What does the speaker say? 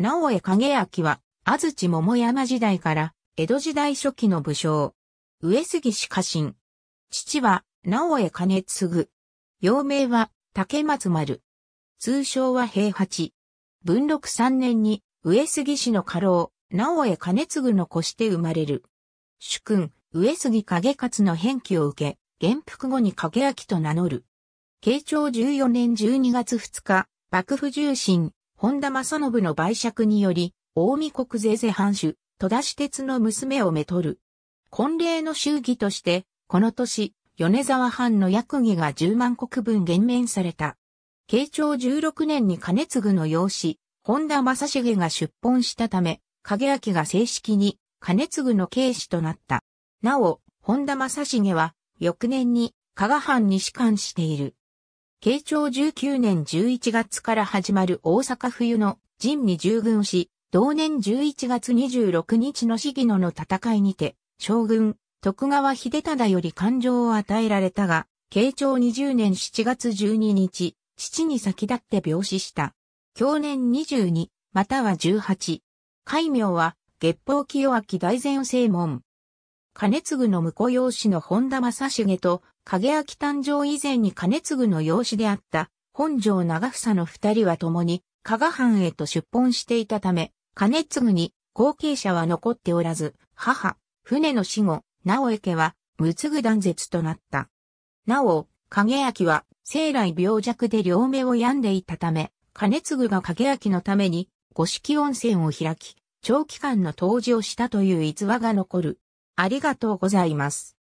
直江景明は、安土桃山時代から、江戸時代初期の武将。上杉氏家臣。父は、直江兼ぐ。幼名は、竹松丸。通称は平八。文禄三年に、上杉氏の家老、直江兼ぐの子して生まれる。主君、上杉景勝の返記を受け、元服後に景明と名乗る。慶長14年12月2日、幕府重臣、本田正信の売借により、大見国税税藩主、戸田私鉄の娘をめとる。婚礼の祝儀として、この年、米沢藩の役儀が10万国分減免された。慶長16年に金継ぐの養子、本田正成が出奔したため、影明が正式に金継ぐの慶子となった。なお、本田正成は、翌年に加賀藩に仕官している。慶長19年11月から始まる大阪冬の陣に従軍し、同年11月26日の市議野の戦いにて、将軍、徳川秀忠より感情を与えられたが、慶長20年7月12日、父に先立って病死した。去年22、または18。戒名は、月報清明大前正門。継ぐの婿養子の本田正重と、影明誕生以前に継ぐの養子であった本城長房の二人は共に、加賀藩へと出奔していたため、継ぐに後継者は残っておらず、母、船の死後、直江家は、継ぐ断絶となった。なお、影明は、生来病弱で両目を病んでいたため、継ぐが影明のために、五色温泉を開き、長期間の湯治をしたという逸話が残る。ありがとうございます。